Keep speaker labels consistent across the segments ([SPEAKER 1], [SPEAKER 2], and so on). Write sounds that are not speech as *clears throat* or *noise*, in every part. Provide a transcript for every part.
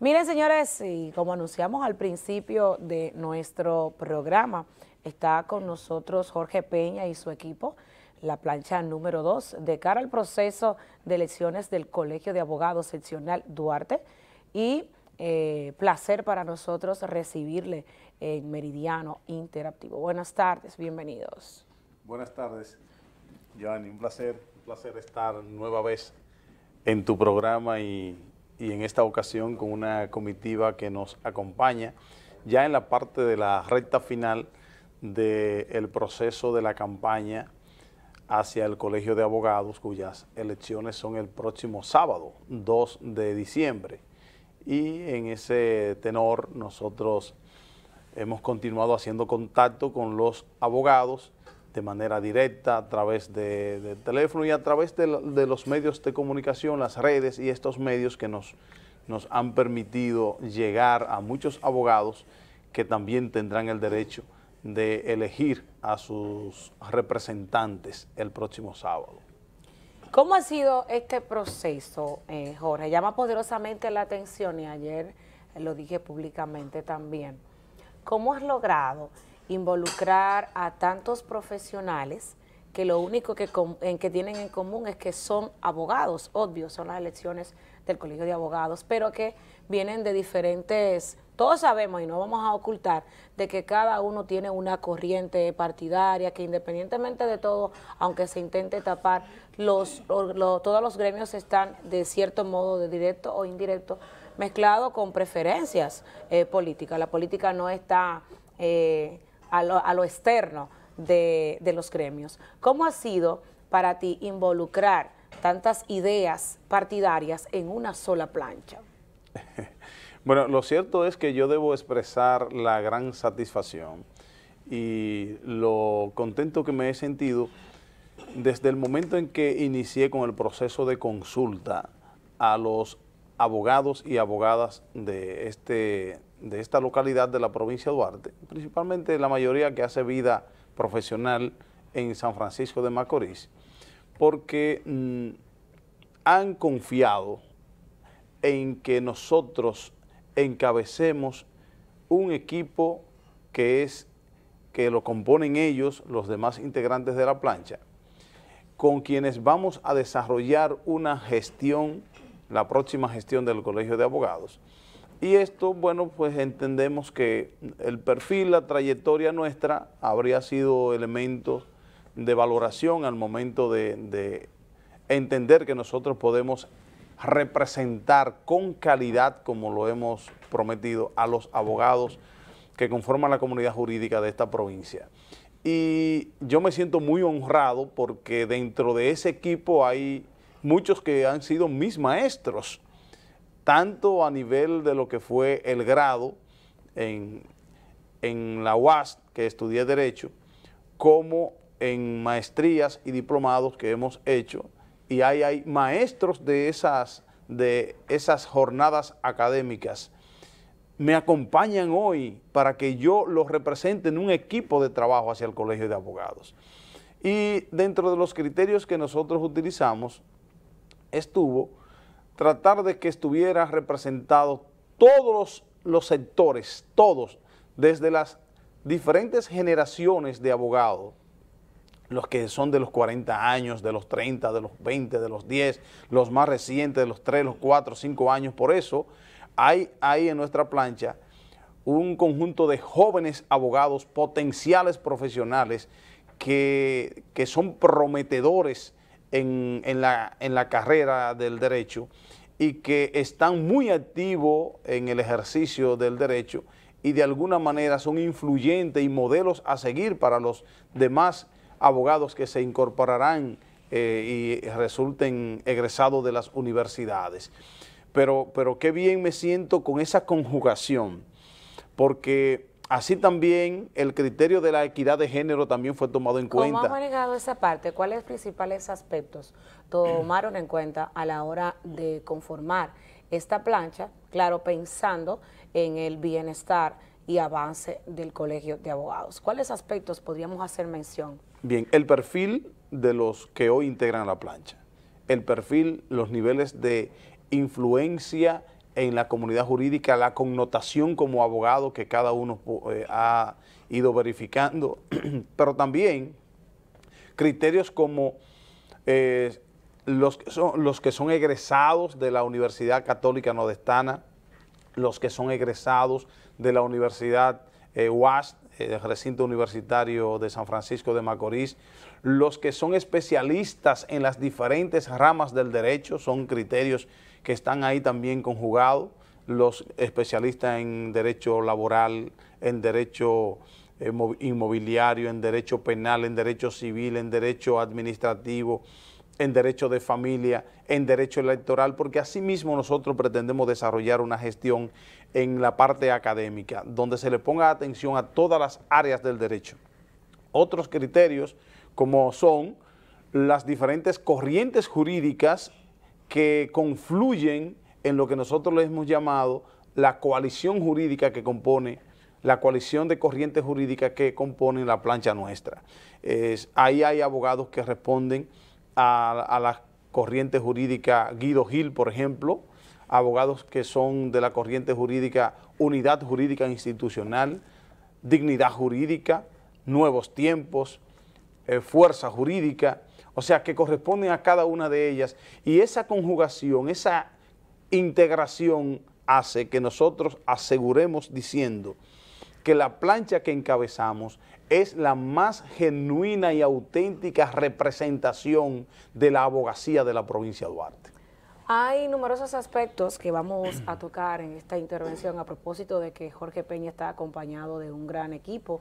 [SPEAKER 1] Miren, señores, y como anunciamos al principio de nuestro programa, está con nosotros Jorge Peña y su equipo, la plancha número 2, de cara al proceso de elecciones del Colegio de Abogados Seccional Duarte. Y eh, placer para nosotros recibirle en Meridiano Interactivo. Buenas tardes, bienvenidos.
[SPEAKER 2] Buenas tardes, Giovanni, un placer, un placer estar nueva vez en tu programa y y en esta ocasión con una comitiva que nos acompaña ya en la parte de la recta final del proceso de la campaña hacia el Colegio de Abogados, cuyas elecciones son el próximo sábado, 2 de diciembre. Y en ese tenor nosotros hemos continuado haciendo contacto con los abogados de manera directa, a través de teléfono y a través de, los medios de comunicación, las redes y estos medios que nos, nos han permitido llegar a muchos abogados que también tendrán el derecho de elegir a sus representantes el próximo sábado.
[SPEAKER 1] ¿Cómo ha sido este proceso, eh, Jorge? Llama poderosamente la atención y ayer lo dije públicamente también. ¿Cómo has logrado involucrar a tantos profesionales que lo único que, que tienen en común es que son abogados, obvio, son las elecciones del Colegio de Abogados, pero que vienen de diferentes, todos sabemos y no vamos a ocultar, de que cada uno tiene una corriente partidaria, que independientemente de todo, aunque se intente tapar, los, todos los gremios están de cierto modo, de directo o indirecto, mezclado con preferencias eh, políticas. La política no está... Eh, a lo, externo de, de los gremios. ¿Cómo ha sido para ti involucrar tantas ideas partidarias en una sola plancha? *laughs*
[SPEAKER 2] Bueno, lo cierto es que yo debo expresar la gran satisfacción y lo contento que me he sentido desde el momento en que inicié con el proceso de consulta a los abogados y abogadas de este, de esta localidad de la provincia de Duarte, principalmente la mayoría que hace vida profesional en San Francisco de Macorís, porque mm, han confiado en que nosotros encabecemos un equipo que es que lo componen ellos, los demás integrantes de la plancha, con quienes vamos a desarrollar una gestión, la próxima gestión del Colegio de Abogados, y esto, bueno, pues entendemos que el perfil, la trayectoria nuestra habría sido elemento de valoración al momento de, de entender que nosotros podemos representar con calidad, como lo hemos prometido, a los abogados que conforman la comunidad jurídica de esta provincia. Y yo me siento muy honrado porque dentro de ese equipo hay muchos que han sido mis maestros tanto a nivel de lo que fue el grado en, la UAS, que estudié Derecho, como en maestrías y diplomados que hemos hecho, y ahí hay maestros de esas, de esas jornadas académicas. Me acompañan hoy para que yo los represente en un equipo de trabajo hacia el Colegio de Abogados. Y dentro de los criterios que nosotros utilizamos estuvo tratar de que estuvieran representados todos los sectores, todos, desde las diferentes generaciones de abogados, los que son de los 40 años, de los 30, de los 20, de los 10, los más recientes, de los 3, los 4, 5 años. Por eso hay, hay en nuestra plancha un conjunto de jóvenes abogados, potenciales profesionales, que, son prometedores en, la, en la carrera del derecho y que están muy activos en el ejercicio del derecho y de alguna manera son influyentes y modelos a seguir para los demás abogados que se incorporarán eh, y resulten egresados de las universidades. Pero, pero qué bien me siento con esa conjugación, porque Así también el criterio de la equidad de género también fue tomado en cuenta. ¿Cómo han
[SPEAKER 1] manejado esa parte? ¿Cuáles principales aspectos tomaron en cuenta a la hora de conformar esta plancha? Claro, pensando en el bienestar y avance del Colegio de Abogados. ¿Cuáles aspectos podríamos hacer mención?
[SPEAKER 2] Bien, el perfil de los que hoy integran la plancha, el perfil, los niveles de influencia en la comunidad jurídica, la connotación como abogado que cada uno eh, ha ido verificando, *clears throat* pero también criterios como eh, los, que son, los que son egresados de la Universidad Católica Nordestana, los que son egresados de la Universidad eh, eh el recinto universitario de San Francisco de Macorís, los que son especialistas en las diferentes ramas del derecho, son criterios que están ahí también conjugados, los especialistas en derecho laboral, en derecho eh, inmobiliario, en derecho penal, en derecho civil, en derecho administrativo, en derecho de familia, en derecho electoral, porque asimismo nosotros pretendemos desarrollar una gestión en la parte académica, donde se le ponga atención a todas las áreas del derecho. Otros criterios como son las diferentes corrientes jurídicas que confluyen en lo que nosotros le hemos llamado la coalición jurídica que compone, la coalición de corrientes jurídicas que compone la plancha nuestra. ahí hay abogados que responden a, la corriente jurídica Guido Gil, por ejemplo, abogados que son de la corriente jurídica Unidad Jurídica Institucional, Dignidad Jurídica, Nuevos Tiempos, eh, Fuerza Jurídica, o sea, que corresponden a cada una de ellas. Y esa conjugación, esa integración hace que nosotros aseguremos diciendo que la plancha que encabezamos es la más genuina y auténtica representación de la abogacía de la provincia de Duarte.
[SPEAKER 1] Hay numerosos aspectos que vamos a tocar en esta intervención a propósito de que Jorge Peña está acompañado de un gran equipo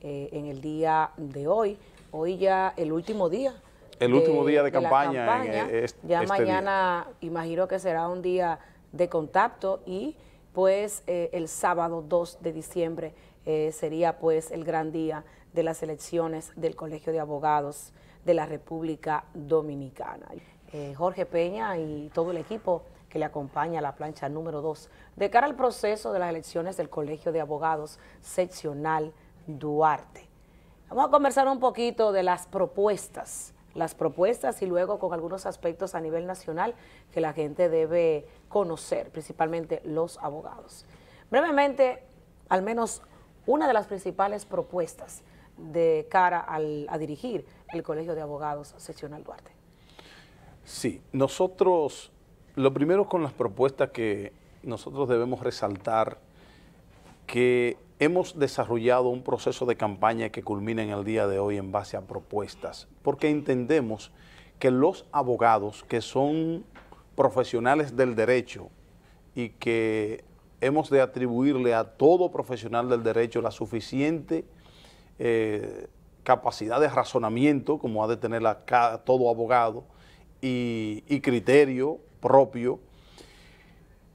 [SPEAKER 1] eh, en el día de hoy. Hoy ya el último día
[SPEAKER 2] el último día de, campaña. E-, es, ya este mañana
[SPEAKER 1] imagino que será un día de contacto y pues eh, el sábado 2 de diciembre eh, sería pues el gran día de las elecciones del Colegio de Abogados de la República Dominicana. Eh, Jorge Peña y todo el equipo que le acompaña a la plancha número 2 de cara al proceso de las elecciones del Colegio de Abogados seccional Duarte. Vamos a conversar un poquito de las propuestas las propuestas y luego con algunos aspectos a nivel nacional que la gente debe conocer, principalmente los abogados. Brevemente, al menos una de las principales propuestas de cara a dirigir el Colegio de Abogados Seccional Duarte.
[SPEAKER 2] Sí, nosotros, lo primero con las propuestas que nosotros debemos resaltar, que Hemos desarrollado un proceso de campaña que culmina en el día de hoy en base a propuestas, porque entendemos que los abogados que son profesionales del derecho y que hemos de atribuirle a todo profesional del derecho la suficiente eh, capacidad de razonamiento, como ha de tener todo abogado, y criterio propio,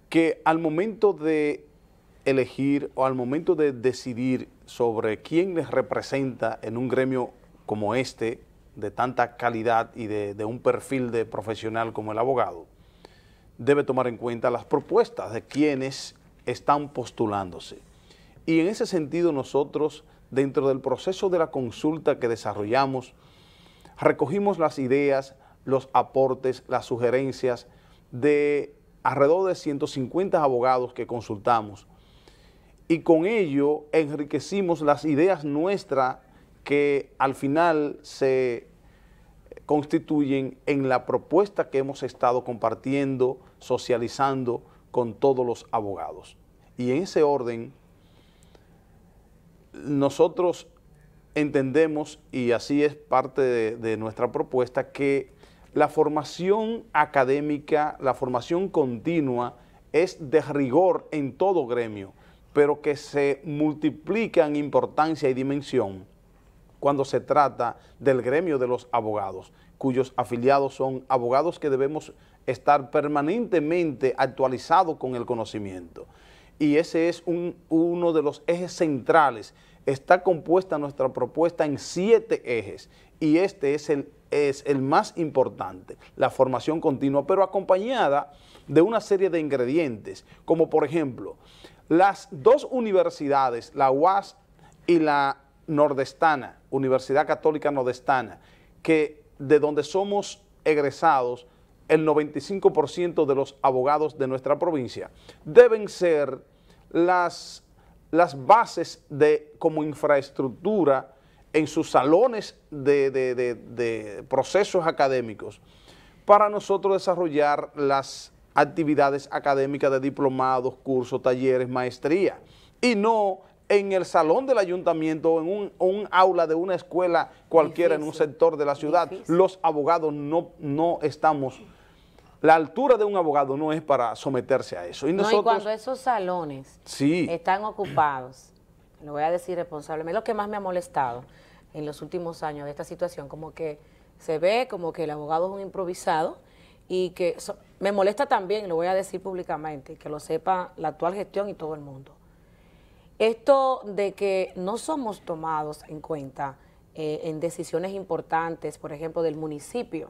[SPEAKER 2] que al momento de elegir o al momento de decidir sobre quién les representa en un gremio como este, de tanta calidad y de, un perfil de profesional como el abogado, debe tomar en cuenta las propuestas de quienes están postulándose. Y en ese sentido nosotros, dentro del proceso de la consulta que desarrollamos, recogimos las ideas, los aportes, las sugerencias de alrededor de 150 abogados que consultamos y con ello enriquecimos las ideas nuestras que al final se constituyen en la propuesta que hemos estado compartiendo, socializando con todos los abogados. Y en ese orden, nosotros entendemos, y así es parte de, nuestra propuesta, que la formación académica, la formación continua, es de rigor en todo gremio pero que se multiplica importancia y dimensión cuando se trata del gremio de los abogados, cuyos afiliados son abogados que debemos estar permanentemente actualizados con el conocimiento. Y ese es uno de los ejes centrales. Está compuesta nuestra propuesta en siete ejes y este es es el más importante, la formación continua, pero acompañada de una serie de ingredientes, como por ejemplo las dos universidades, la UAS y la Nordestana, Universidad Católica Nordestana, que de donde somos egresados, el 95% de los abogados de nuestra provincia, deben ser las, las bases de, como infraestructura en sus salones de procesos académicos para nosotros desarrollar las actividades académicas de diplomados, cursos, talleres, maestría, y no en el salón del ayuntamiento, o en un, aula de una escuela cualquiera, en un sector de la ciudad. Los abogados no, no estamos... La altura de un abogado no es para someterse a eso. Y no, y cuando
[SPEAKER 1] esos salones están ocupados, lo voy a decir responsablemente, lo que más me ha molestado en los últimos años de esta situación, como que se ve como que el abogado es un improvisado, y que me molesta también, lo voy a decir públicamente, que lo sepa la actual gestión y todo el mundo. Esto de que no somos tomados en cuenta eh, en decisiones importantes, por ejemplo, del municipio.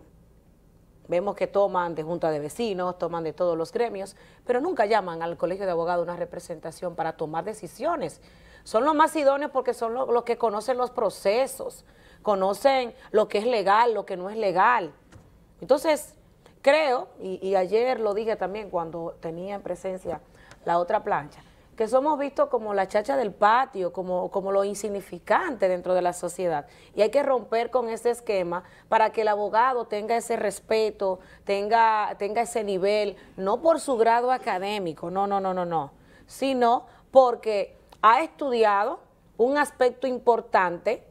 [SPEAKER 1] Vemos que toman de junta de vecinos, toman de todos los gremios, pero nunca llaman al colegio de abogados una representación para tomar decisiones. Son los más idóneos porque son los que conocen los procesos, conocen lo que es legal, lo que no es legal. Entonces, creo, y, ayer lo dije también cuando tenía en presencia la otra plancha, que somos vistos como la chacha del patio, como, lo insignificante dentro de la sociedad. Y hay que romper con ese esquema para que el abogado tenga ese respeto, tenga, tenga ese nivel, no por su grado académico, no, no, no, no, no, sino porque ha estudiado un aspecto importante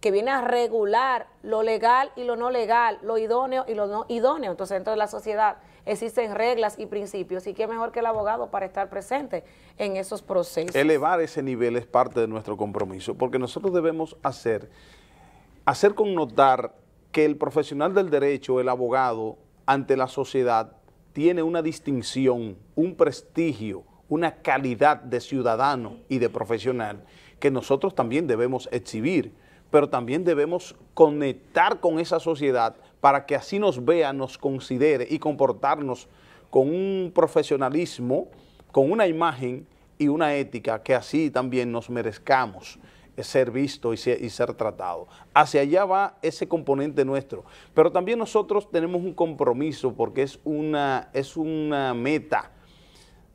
[SPEAKER 1] que viene a regular lo legal y lo no legal, lo idóneo y lo no idóneo. Entonces, dentro de la sociedad existen reglas y principios, y qué mejor que el abogado para estar presente en esos procesos. Elevar
[SPEAKER 2] ese nivel es parte de nuestro compromiso, porque nosotros debemos hacer, hacer connotar que el profesional del derecho, el abogado, ante la sociedad, tiene una distinción, un prestigio, una calidad de ciudadano y de profesional que nosotros también debemos exhibir pero también debemos conectar con esa sociedad para que así nos vea, nos considere y comportarnos con un profesionalismo, con una imagen y una ética que así también nos merezcamos ser visto y ser, tratados. tratado. Hacia allá va ese componente nuestro. Pero también nosotros tenemos un compromiso porque es una, es una meta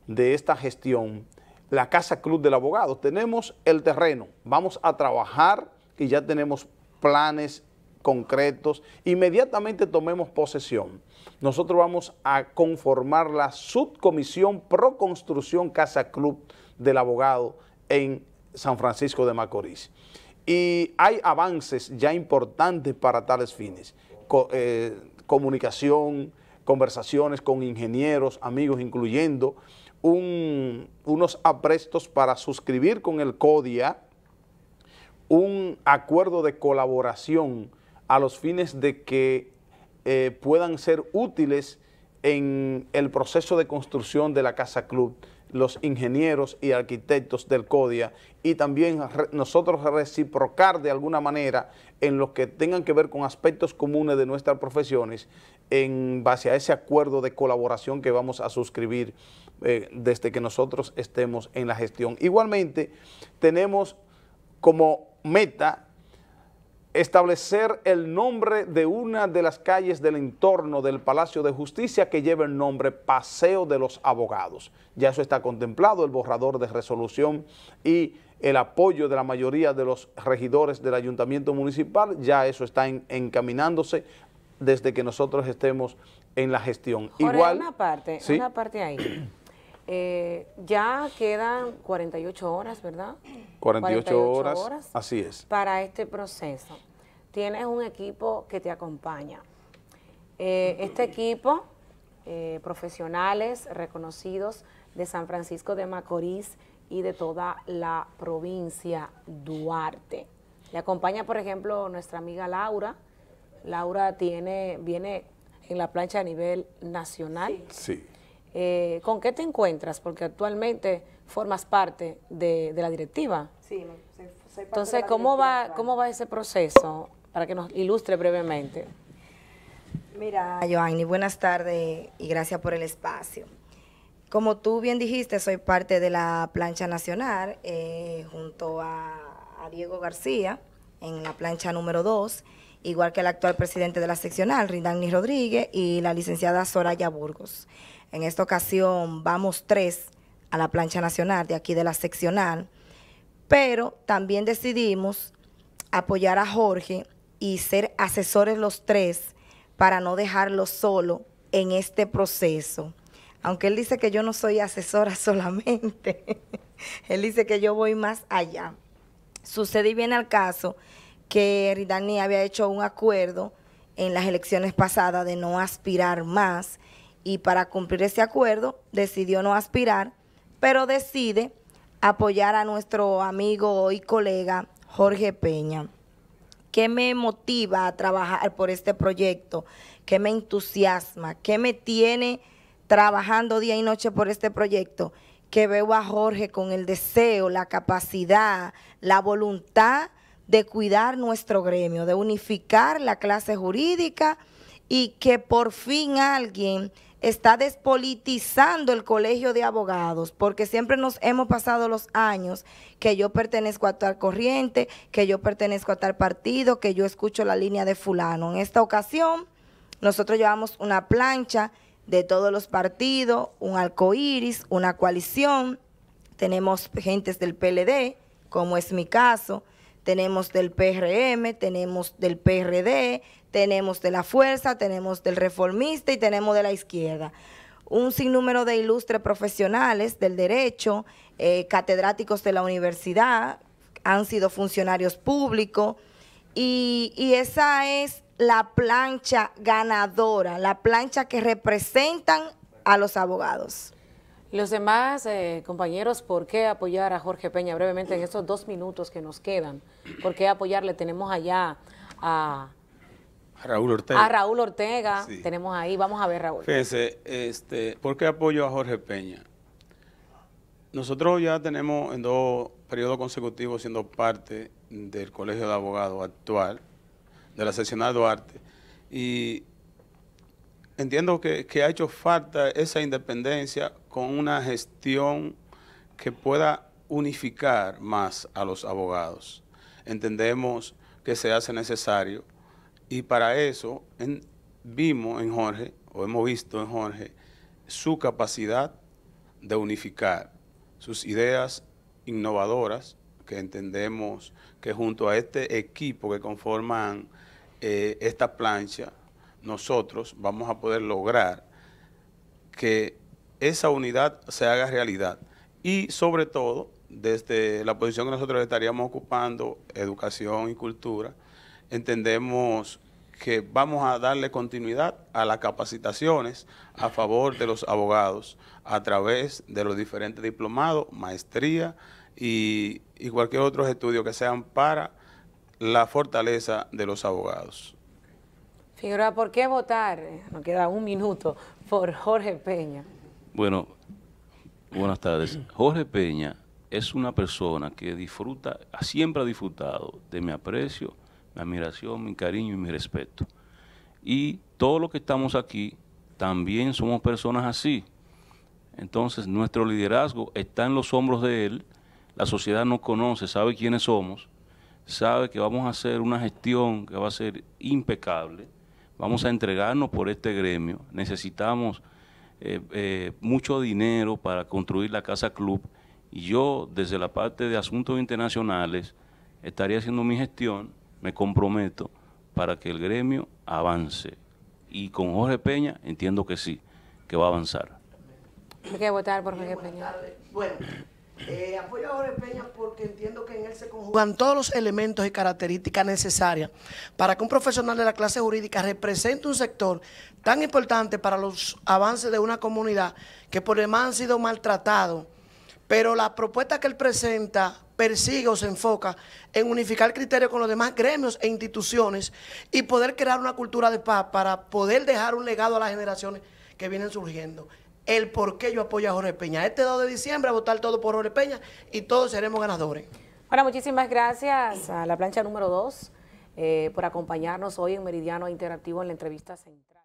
[SPEAKER 2] de esta gestión. La Casa Club del Abogado. Tenemos el terreno. Vamos a trabajar que ya tenemos planes concretos, inmediatamente tomemos posesión. Nosotros vamos a conformar la subcomisión Pro Construcción Casa Club del Abogado en San Francisco de Macorís. Y hay avances ya importantes para tales fines. Eh, comunicación, conversaciones con ingenieros, amigos, incluyendo unos aprestos para suscribir con el CODIA, un acuerdo de colaboración a los fines de que eh, puedan ser útiles en el proceso de construcción de la Casa Club, los ingenieros y arquitectos del CODIA y también nosotros reciprocar de alguna manera en lo que tengan que ver con aspectos comunes de nuestras profesiones en base a ese acuerdo de colaboración que vamos a suscribir eh, desde que nosotros estemos en la gestión. Igualmente, tenemos como meta establecer el nombre de una de las calles del entorno del Palacio de Justicia que lleve el nombre Paseo de los Abogados. Ya eso está contemplado, el borrador de resolución y el apoyo de la mayoría de los regidores del Ayuntamiento Municipal, ya eso está encaminándose desde que nosotros estemos en la gestión. Igual, una parte, una
[SPEAKER 1] parte ahí. Eh, ya quedan 48 horas, ¿verdad? 48, horas, así es. Para este proceso. Tienes un equipo que te acompaña. Eh, este equipo, eh, profesionales reconocidos de San Francisco de Macorís y de toda la provincia Duarte. Le acompaña, por ejemplo, nuestra amiga Laura. Laura tiene, viene en la plancha a nivel nacional. sí eh, ¿Con qué te encuentras? Porque actualmente formas parte de, la directiva.
[SPEAKER 3] Sí, soy, parte Entonces, de la ¿cómo, va,
[SPEAKER 1] ¿cómo va ese proceso? Para que nos ilustre brevemente.
[SPEAKER 3] Mira, Joanny, buenas tardes y gracias por el espacio. Como tú bien dijiste, soy parte de la plancha nacional eh, junto a, Diego García en la plancha número 2, igual que el actual presidente de la seccional, Rindani Rodríguez, y la licenciada Soraya Burgos. En esta ocasión vamos tres a la plancha nacional de aquí de la seccional, pero también decidimos apoyar a Jorge y ser asesores los tres para no dejarlo solo en este proceso. Aunque él dice que yo no soy asesora *laughs* solamente, él dice que yo voy más allá. Sucede bien al caso que Ridani había hecho un acuerdo en las elecciones pasadas de no aspirar más y para cumplir ese acuerdo decidió no aspirar, pero decide apoyar a nuestro amigo y colega Jorge Peña. ¿Qué me motiva a trabajar por este proyecto? ¿Qué me entusiasma? ¿Qué me tiene trabajando día y noche por este proyecto? Que veo a Jorge con el deseo, la capacidad, la voluntad de cuidar nuestro gremio, de unificar la clase jurídica y que por fin alguien está despolitizando el colegio de abogados, porque siempre nos hemos pasado los años que yo pertenezco a tal corriente, que yo pertenezco a tal partido, que yo escucho la línea de fulano. En esta ocasión, nosotros llevamos una plancha de todos los partidos, un arco iris, una coalición, tenemos gentes del PLD, como es mi caso, tenemos del PRM, tenemos del PRD, tenemos de la Fuerza, tenemos del Reformista y tenemos de la Izquierda. Un sinnúmero de ilustres profesionales del derecho, eh, catedráticos de la universidad, han sido funcionarios públicos y esa es la plancha ganadora, la plancha que representan a los abogados.
[SPEAKER 1] Los demás eh, compañeros, ¿por qué apoyar a Jorge Peña brevemente en estos dos minutos que nos quedan? ¿Por qué apoyarle? Tenemos allá a...
[SPEAKER 4] Raúl Ortega. A Raúl
[SPEAKER 1] Ortega, tenemos ahí, vamos a ver Raúl.
[SPEAKER 4] Fíjense, este, ¿por qué apoyo a Jorge Peña? Nosotros ya tenemos en dos periodos consecutivos siendo parte del Colegio de Abogados actual, de la seccional Duarte, y entiendo que ha hecho falta esa independencia con una gestión que pueda unificar más a los abogados. Entendemos que se hace necesario y para eso vimos en Jorge, o hemos visto en Jorge, su capacidad de unificar sus ideas innovadoras que entendemos que junto a este equipo que conforman eh, esta plancha, nosotros vamos a poder lograr que esa unidad se haga realidad. Y sobre todo, desde la posición que nosotros estaríamos ocupando, educación y cultura, entendemos que vamos a darle continuidad a las capacitaciones a favor de los abogados a través de los diferentes diplomados, maestría y, cualquier otro estudio que sean para la fortaleza de los abogados.
[SPEAKER 1] Señora, ¿por qué votar? Nos queda un minuto por Jorge Peña.
[SPEAKER 4] Bueno, buenas tardes. Jorge Peña es una persona que disfruta, siempre ha disfrutado de mi aprecio, mi admiración, mi cariño y mi respeto. Y todos los que estamos aquí también somos personas así. Entonces nuestro liderazgo está en los hombros de él, la sociedad nos conoce, sabe quiénes somos, sabe que vamos a hacer una gestión que va a ser impecable, vamos a entregarnos por este gremio, necesitamos eh, eh, mucho dinero para construir la Casa Club y yo desde la parte de asuntos internacionales estaría haciendo mi gestión, me comprometo para que el gremio avance. Y con Jorge Peña entiendo que sí, que va a avanzar.
[SPEAKER 1] Hay que votar por Jorge Peña. Bueno. Eh, apoyo a Jorge Peña porque entiendo que en él se conjugan todos los elementos y características necesarias para que un profesional de la clase jurídica represente un sector tan importante para los avances de una comunidad que por demás han sido maltratados. Pero la propuesta que él presenta persigue o se enfoca en unificar criterios con los demás gremios e instituciones y poder crear una cultura de paz para poder dejar un legado a las generaciones que vienen surgiendo el por qué yo apoyo a Jorge Peña. Este 2 de diciembre a votar todo por Jorge Peña y todos seremos ganadores. Ahora, muchísimas gracias a la plancha número 2 eh, por acompañarnos hoy en Meridiano Interactivo en la entrevista central.